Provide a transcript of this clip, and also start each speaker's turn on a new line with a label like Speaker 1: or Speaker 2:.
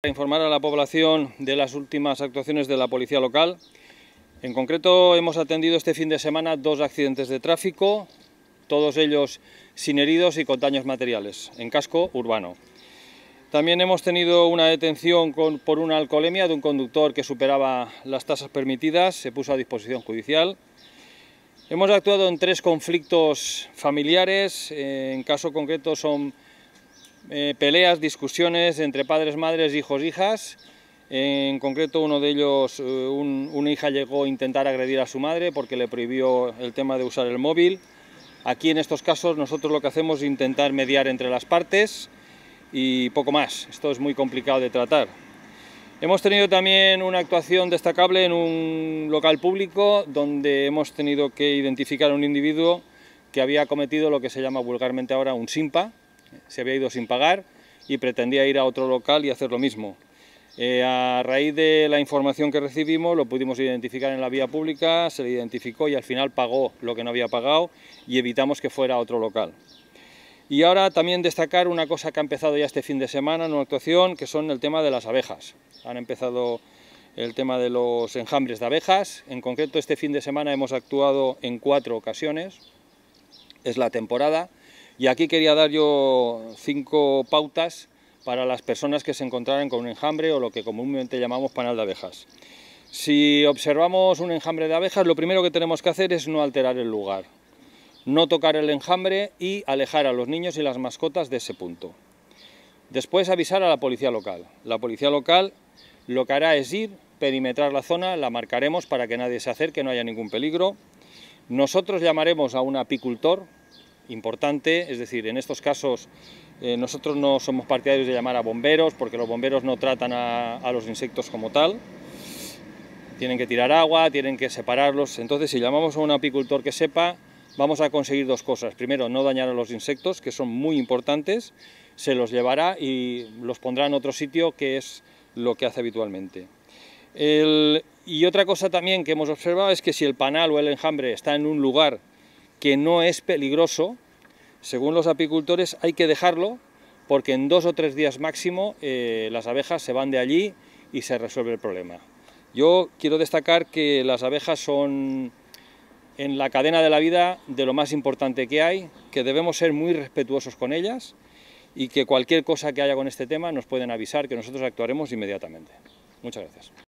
Speaker 1: Para informar a la población de las últimas actuaciones de la policía local. En concreto, hemos atendido este fin de semana dos accidentes de tráfico, todos ellos sin heridos y con daños materiales, en casco urbano. También hemos tenido una detención por una alcoholemia de un conductor que superaba las tasas permitidas, se puso a disposición judicial. Hemos actuado en tres conflictos familiares, eh, en caso concreto son eh, peleas, discusiones entre padres, madres, hijos, hijas. En concreto, uno de ellos, eh, una hija llegó a intentar agredir a su madre porque le prohibió el tema de usar el móvil. Aquí en estos casos nosotros lo que hacemos es intentar mediar entre las partes y poco más. Esto es muy complicado de tratar. Hemos tenido también una actuación destacable en un local público donde hemos tenido que identificar a un individuo que había cometido lo que se llama vulgarmente ahora un simpa, se había ido sin pagar y pretendía ir a otro local y hacer lo mismo. Eh, a raíz de la información que recibimos lo pudimos identificar en la vía pública, se le identificó y al final pagó lo que no había pagado y evitamos que fuera a otro local. Y ahora también destacar una cosa que ha empezado ya este fin de semana en una actuación, que son el tema de las abejas. Han empezado el tema de los enjambres de abejas. En concreto, este fin de semana hemos actuado en cuatro ocasiones. Es la temporada. Y aquí quería dar yo cinco pautas para las personas que se encontraran con un enjambre o lo que comúnmente llamamos panal de abejas. Si observamos un enjambre de abejas, lo primero que tenemos que hacer es no alterar el lugar, no tocar el enjambre y alejar a los niños y las mascotas de ese punto. Después avisar a la policía local. La policía local lo que hará es ir, perimetrar la zona, la marcaremos para que nadie se acerque, no haya ningún peligro. Nosotros llamaremos a un apicultor importante, es decir, en estos casos eh, nosotros no somos partidarios de llamar a bomberos porque los bomberos no tratan a, los insectos como tal, tienen que tirar agua, tienen que separarlos, entonces si llamamos a un apicultor que sepa, vamos a conseguir dos cosas, primero no dañar a los insectos, que son muy importantes, se los llevará y los pondrá en otro sitio que es lo que hace habitualmente. y otra cosa también que hemos observado es que si el panal o el enjambre está en un lugar que no es peligroso, según los apicultores, hay que dejarlo porque en dos o tres días máximo eh, las abejas se van de allí y se resuelve el problema. Yo quiero destacar que las abejas son en la cadena de la vida de lo más importante que hay, que debemos ser muy respetuosos con ellas y que cualquier cosa que haya con este tema nos pueden avisar que nosotros actuaremos inmediatamente. Muchas gracias.